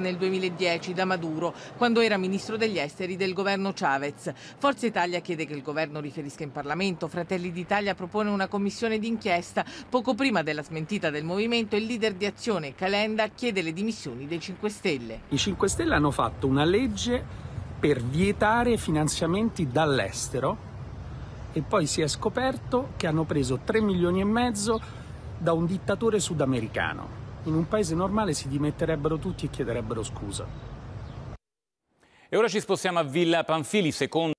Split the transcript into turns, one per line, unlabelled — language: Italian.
nel 2010 da Maduro, quando era ministro degli esteri del governo Chavez. Forza Italia chiede che il governo riferisca in Parlamento. Fratelli d'Italia propone una commissione d'inchiesta. Poco prima della smentita del movimento, il leader di azione Calenda chiede le dimissioni dei 5 Stelle.
I 5 Stelle hanno fatto una legge per vietare finanziamenti dall'estero e poi si è scoperto che hanno preso 3 milioni e mezzo da un dittatore sudamericano. In un paese normale si dimetterebbero tutti e chiederebbero scusa.
E ora ci spostiamo a Villa Panfili, secondo